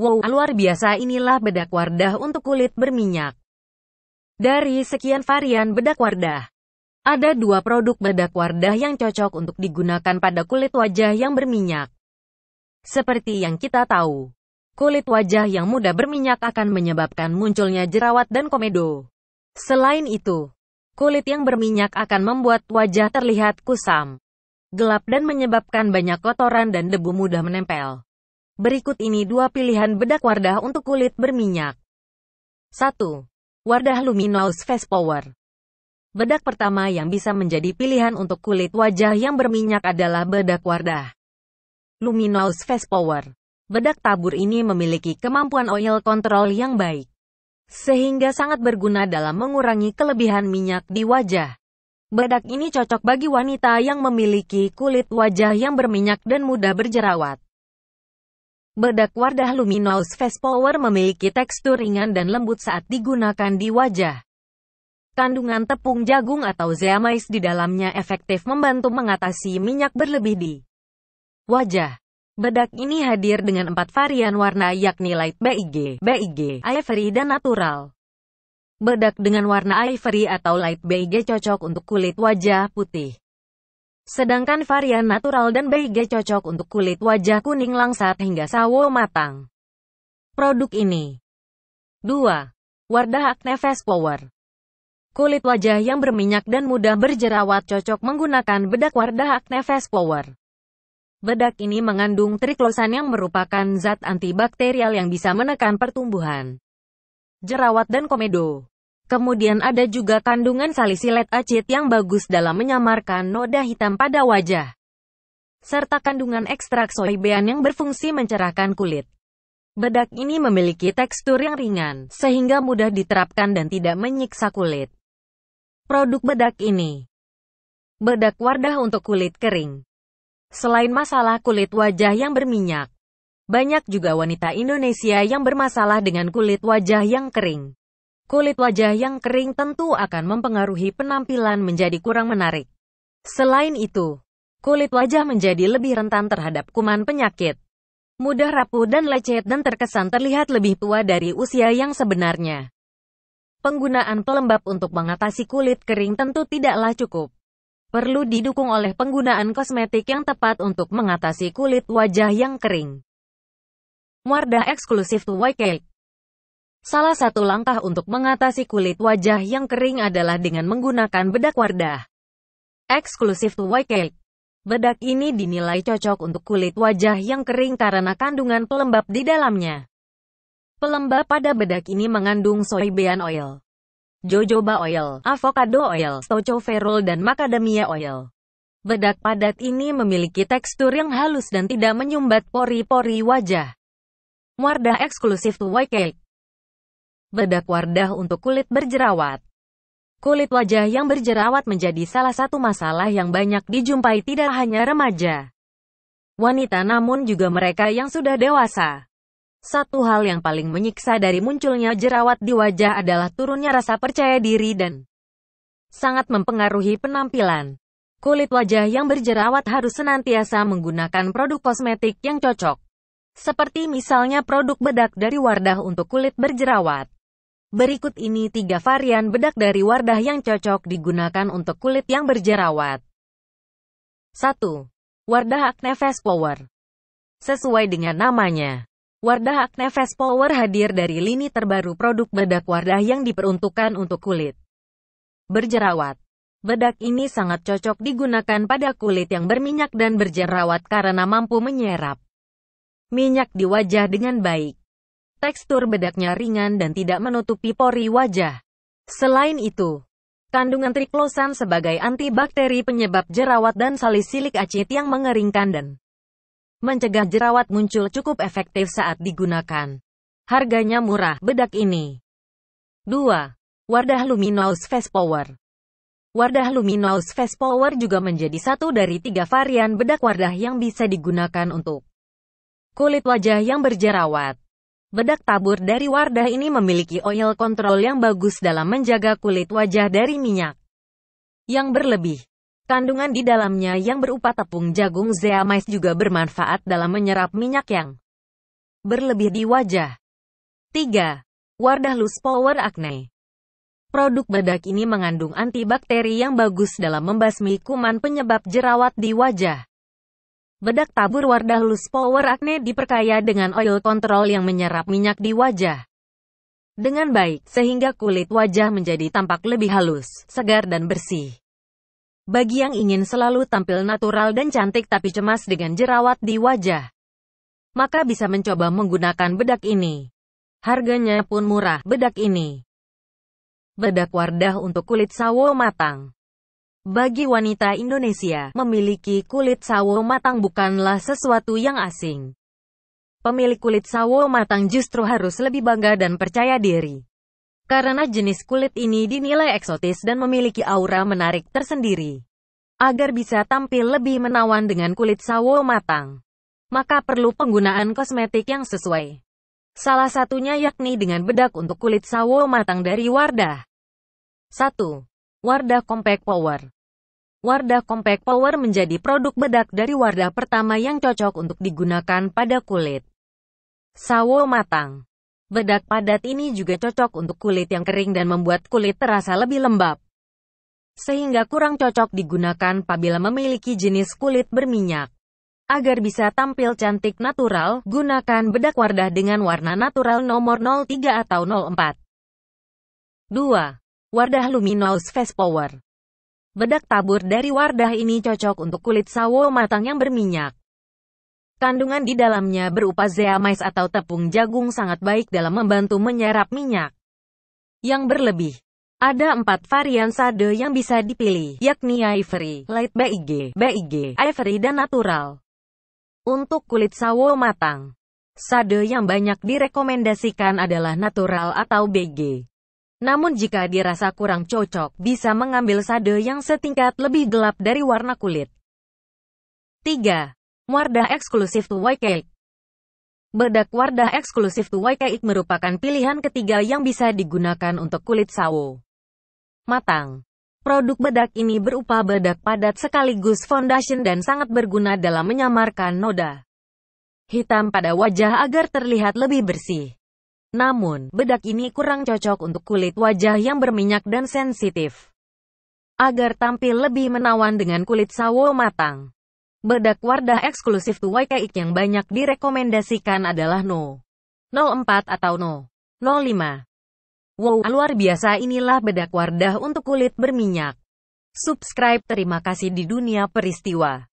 Wow, luar biasa inilah bedak wardah untuk kulit berminyak. Dari sekian varian bedak wardah, ada dua produk bedak wardah yang cocok untuk digunakan pada kulit wajah yang berminyak. Seperti yang kita tahu, kulit wajah yang mudah berminyak akan menyebabkan munculnya jerawat dan komedo. Selain itu, kulit yang berminyak akan membuat wajah terlihat kusam, gelap dan menyebabkan banyak kotoran dan debu mudah menempel. Berikut ini dua pilihan bedak Wardah untuk kulit berminyak. 1. Wardah Luminous Face Power Bedak pertama yang bisa menjadi pilihan untuk kulit wajah yang berminyak adalah bedak Wardah. Luminous Face Power Bedak tabur ini memiliki kemampuan oil control yang baik, sehingga sangat berguna dalam mengurangi kelebihan minyak di wajah. Bedak ini cocok bagi wanita yang memiliki kulit wajah yang berminyak dan mudah berjerawat. Bedak Wardah Luminous Face Power memiliki tekstur ringan dan lembut saat digunakan di wajah. Kandungan tepung jagung atau zeamais di dalamnya efektif membantu mengatasi minyak berlebih di wajah. Bedak ini hadir dengan empat varian warna yakni light beige, beige, ivory dan natural. Bedak dengan warna ivory atau light beige cocok untuk kulit wajah putih. Sedangkan varian natural dan beige cocok untuk kulit wajah kuning langsat hingga sawo matang. Produk ini 2. Wardah Acne Face Power Kulit wajah yang berminyak dan mudah berjerawat cocok menggunakan bedak Wardah Acne Face Power. Bedak ini mengandung triklosan yang merupakan zat antibakterial yang bisa menekan pertumbuhan jerawat dan komedo. Kemudian ada juga kandungan salisilat acid yang bagus dalam menyamarkan noda hitam pada wajah. Serta kandungan ekstrak soybean yang berfungsi mencerahkan kulit. Bedak ini memiliki tekstur yang ringan, sehingga mudah diterapkan dan tidak menyiksa kulit. Produk bedak ini Bedak Wardah untuk kulit kering Selain masalah kulit wajah yang berminyak, banyak juga wanita Indonesia yang bermasalah dengan kulit wajah yang kering. Kulit wajah yang kering tentu akan mempengaruhi penampilan menjadi kurang menarik. Selain itu, kulit wajah menjadi lebih rentan terhadap kuman penyakit. Mudah rapuh dan lecet dan terkesan terlihat lebih tua dari usia yang sebenarnya. Penggunaan pelembab untuk mengatasi kulit kering tentu tidaklah cukup perlu didukung oleh penggunaan kosmetik yang tepat untuk mengatasi kulit wajah yang kering. Wardah eksklusif to White Cake Salah satu langkah untuk mengatasi kulit wajah yang kering adalah dengan menggunakan bedak Wardah. Eksklusif to White Cake. Bedak ini dinilai cocok untuk kulit wajah yang kering karena kandungan pelembab di dalamnya. Pelembab pada bedak ini mengandung soybean oil, jojoba oil, avocado oil, tocopherol dan macadamia oil. Bedak padat ini memiliki tekstur yang halus dan tidak menyumbat pori-pori wajah. Wardah eksklusif to White Cake bedak wardah untuk kulit berjerawat. Kulit wajah yang berjerawat menjadi salah satu masalah yang banyak dijumpai tidak hanya remaja wanita namun juga mereka yang sudah dewasa. Satu hal yang paling menyiksa dari munculnya jerawat di wajah adalah turunnya rasa percaya diri dan sangat mempengaruhi penampilan. Kulit wajah yang berjerawat harus senantiasa menggunakan produk kosmetik yang cocok. Seperti misalnya produk bedak dari Wardah untuk kulit berjerawat. Berikut ini tiga varian bedak dari Wardah yang cocok digunakan untuk kulit yang berjerawat. 1. Wardah Acne Face Power Sesuai dengan namanya, Wardah Acne Face Power hadir dari lini terbaru produk bedak Wardah yang diperuntukkan untuk kulit berjerawat. Bedak ini sangat cocok digunakan pada kulit yang berminyak dan berjerawat karena mampu menyerap minyak di wajah dengan baik. Tekstur bedaknya ringan dan tidak menutupi pori wajah. Selain itu, kandungan triklosan sebagai antibakteri penyebab jerawat dan salisilik acid yang mengeringkan dan mencegah jerawat muncul cukup efektif saat digunakan. Harganya murah, bedak ini. 2. Wardah Luminous Face Power Wardah Luminous Face Power juga menjadi satu dari tiga varian bedak wardah yang bisa digunakan untuk kulit wajah yang berjerawat. Bedak tabur dari Wardah ini memiliki oil control yang bagus dalam menjaga kulit wajah dari minyak yang berlebih. Kandungan di dalamnya yang berupa tepung jagung zeamais juga bermanfaat dalam menyerap minyak yang berlebih di wajah. 3. Wardah Loose Power Acne Produk bedak ini mengandung antibakteri yang bagus dalam membasmi kuman penyebab jerawat di wajah. Bedak tabur Wardah Loose Power Acne diperkaya dengan oil control yang menyerap minyak di wajah dengan baik sehingga kulit wajah menjadi tampak lebih halus, segar dan bersih. Bagi yang ingin selalu tampil natural dan cantik tapi cemas dengan jerawat di wajah, maka bisa mencoba menggunakan bedak ini. Harganya pun murah, bedak ini. Bedak Wardah untuk kulit sawo matang. Bagi wanita Indonesia, memiliki kulit sawo matang bukanlah sesuatu yang asing. Pemilik kulit sawo matang justru harus lebih bangga dan percaya diri. Karena jenis kulit ini dinilai eksotis dan memiliki aura menarik tersendiri. Agar bisa tampil lebih menawan dengan kulit sawo matang, maka perlu penggunaan kosmetik yang sesuai. Salah satunya yakni dengan bedak untuk kulit sawo matang dari Wardah. 1. Wardah Compact Power Wardah Compact Power menjadi produk bedak dari Wardah pertama yang cocok untuk digunakan pada kulit sawo matang. Bedak padat ini juga cocok untuk kulit yang kering dan membuat kulit terasa lebih lembab. Sehingga kurang cocok digunakan apabila memiliki jenis kulit berminyak. Agar bisa tampil cantik natural, gunakan bedak Wardah dengan warna natural nomor 03 atau 04. 2. Wardah Luminous Face Power. Bedak tabur dari wardah ini cocok untuk kulit sawo matang yang berminyak. Kandungan di dalamnya berupa zeamais atau tepung jagung sangat baik dalam membantu menyerap minyak. Yang berlebih, ada empat varian sade yang bisa dipilih, yakni Ivory, Light BIG, BIG, Ivory dan Natural. Untuk kulit sawo matang, sade yang banyak direkomendasikan adalah Natural atau BG. Namun jika dirasa kurang cocok, bisa mengambil sade yang setingkat lebih gelap dari warna kulit. 3. Wardah eksklusif to white cake Bedak wardah eksklusif to white cake merupakan pilihan ketiga yang bisa digunakan untuk kulit sawo. Matang. Produk bedak ini berupa bedak padat sekaligus foundation dan sangat berguna dalam menyamarkan noda hitam pada wajah agar terlihat lebih bersih. Namun, bedak ini kurang cocok untuk kulit wajah yang berminyak dan sensitif. Agar tampil lebih menawan dengan kulit sawo matang. Bedak Wardah eksklusif tuai keik yang banyak direkomendasikan adalah No. 04 atau No. 05. Wow, luar biasa inilah bedak Wardah untuk kulit berminyak. Subscribe terima kasih di dunia peristiwa.